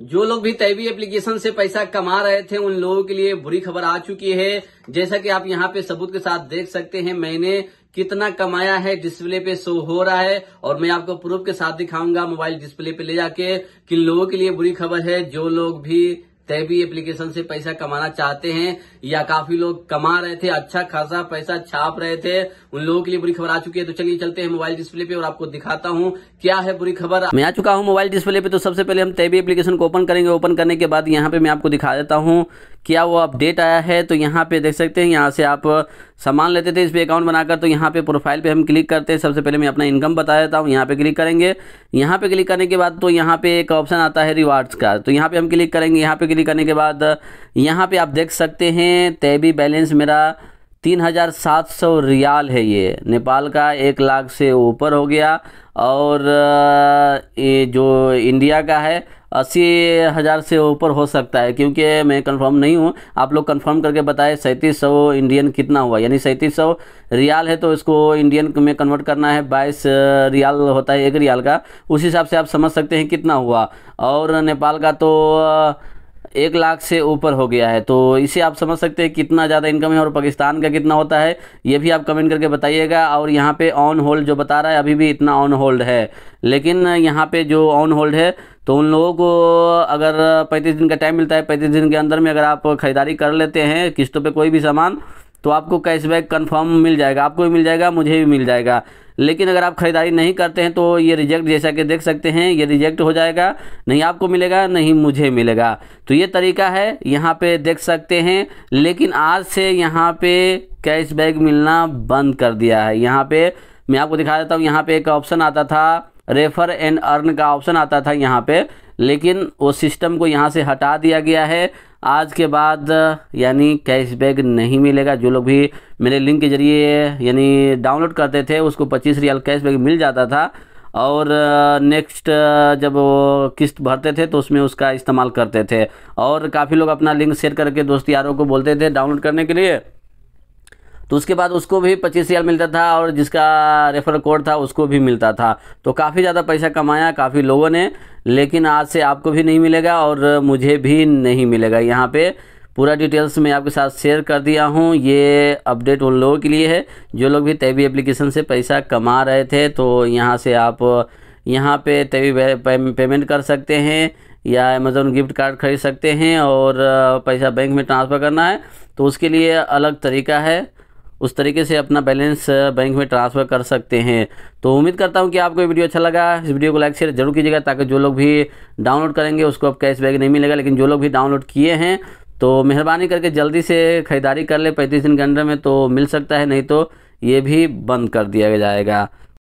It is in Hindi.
जो लोग भी तैबी एप्लीकेशन से पैसा कमा रहे थे उन लोगों के लिए बुरी खबर आ चुकी है जैसा कि आप यहाँ पे सबूत के साथ देख सकते हैं मैंने कितना कमाया है डिस्प्ले पे शो हो रहा है और मैं आपको प्रूफ के साथ दिखाऊंगा मोबाइल डिस्प्ले पे ले जाके किन लोगों के लिए बुरी खबर है जो लोग भी तैबी एप्लीकेशन से पैसा कमाना चाहते हैं या काफी लोग कमा रहे थे अच्छा खासा पैसा छाप रहे थे उन लोगों के लिए बुरी खबर आ चुकी है तो चलिए चलते हैं मोबाइल डिस्प्ले पे और आपको दिखाता हूँ क्या है बुरी खबर मैं आ चुका हूँ मोबाइल डिस्प्ले पे तो सबसे पहले हम तैबी एप्लीकेशन को ओपन करेंगे ओपन करने के बाद यहाँ पे मैं आपको दिखा देता हूँ क्या वो अपडेट आया है तो यहाँ पे देख सकते हैं यहाँ से आप सामान लेते थे इस पर अकाउंट बनाकर तो यहाँ पे प्रोफाइल पे हम क्लिक करते हैं सबसे पहले मैं अपना इनकम बता देता हूँ यहाँ पे क्लिक करेंगे यहाँ पे क्लिक करने के बाद तो यहाँ पे एक ऑप्शन आता है रिवार्ड्स का तो यहाँ पे हम क्लिक करेंगे यहाँ पे क्लिक करने के बाद यहाँ पे आप देख सकते हैं तैबी बैलेंस मेरा तीन हज़ार सात सौ रियाल है ये नेपाल का एक लाख से ऊपर हो गया और ये जो इंडिया का है अस्सी हज़ार से ऊपर हो सकता है क्योंकि मैं कंफर्म नहीं हूँ आप लोग कंफर्म करके बताएं सैंतीस सौ इंडियन कितना हुआ यानी सैंतीस सौ रियाल है तो इसको इंडियन में कन्वर्ट करना है बाईस रियाल होता है एक रियाल का उस हिसाब से आप समझ सकते हैं कितना हुआ और नेपाल का तो एक लाख से ऊपर हो गया है तो इसे आप समझ सकते हैं कितना ज़्यादा इनकम है और पाकिस्तान का कितना होता है ये भी आप कमेंट करके बताइएगा और यहाँ पे ऑन होल्ड जो बता रहा है अभी भी इतना ऑन होल्ड है लेकिन यहाँ पे जो ऑन होल्ड है तो उन लोगों को अगर पैंतीस दिन का टाइम मिलता है पैंतीस दिन के अंदर में अगर आप ख़रीदारी कर लेते हैं किस्तों पर कोई भी सामान तो आपको कैशबैक कन्फर्म मिल जाएगा आपको भी मिल जाएगा मुझे भी मिल जाएगा लेकिन अगर आप ख़रीदारी नहीं करते हैं तो ये रिजेक्ट जैसा कि देख सकते हैं ये रिजेक्ट हो जाएगा नहीं आपको मिलेगा नहीं मुझे मिलेगा तो ये तरीका है यहाँ पे देख सकते हैं लेकिन आज से यहाँ पे कैशबैक मिलना बंद कर दिया है यहाँ पे मैं आपको दिखा देता हूँ यहाँ पे एक ऑप्शन आता था रेफर एंड अर्न का ऑप्शन आता था यहाँ पर लेकिन वो सिस्टम को यहाँ से हटा दिया गया है आज के बाद यानी कैशबैक नहीं मिलेगा जो लोग भी मेरे लिंक के ज़रिए यानी डाउनलोड करते थे उसको पच्चीस रियाल कैशबैक मिल जाता था और नेक्स्ट जब वो किस्त भरते थे तो उसमें उसका इस्तेमाल करते थे और काफ़ी लोग अपना लिंक शेयर करके दोस्त यारों को बोलते थे डाउनलोड करने के लिए तो उसके बाद उसको भी पच्चीस हज़ार मिलता था और जिसका रेफरल कोड था उसको भी मिलता था तो काफ़ी ज़्यादा पैसा कमाया काफ़ी लोगों ने लेकिन आज से आपको भी नहीं मिलेगा और मुझे भी नहीं मिलेगा यहाँ पे पूरा डिटेल्स मैं आपके साथ शेयर कर दिया हूँ ये अपडेट उन लोगों के लिए है जो लोग भी तेवी एप्लीकेशन से पैसा कमा रहे थे तो यहाँ से आप यहाँ पे तेवी पेमेंट कर सकते हैं या अमेज़ोन गिफ्ट कार्ड खरीद सकते हैं और पैसा बैंक में ट्रांसफ़र करना है तो उसके लिए अलग तरीका है उस तरीके से अपना बैलेंस बैंक में ट्रांसफ़र कर सकते हैं तो उम्मीद करता हूँ कि आपको ये वीडियो अच्छा लगा इस वीडियो को लाइक शेयर जरूर कीजिएगा ताकि जो लोग भी डाउनलोड करेंगे उसको अब कैशबैक नहीं मिलेगा लेकिन जो लोग भी डाउनलोड किए हैं तो मेहरबानी करके जल्दी से ख़रीदारी कर ले पैंतीस दिन के अंडर में तो मिल सकता है नहीं तो ये भी बंद कर दिया जाएगा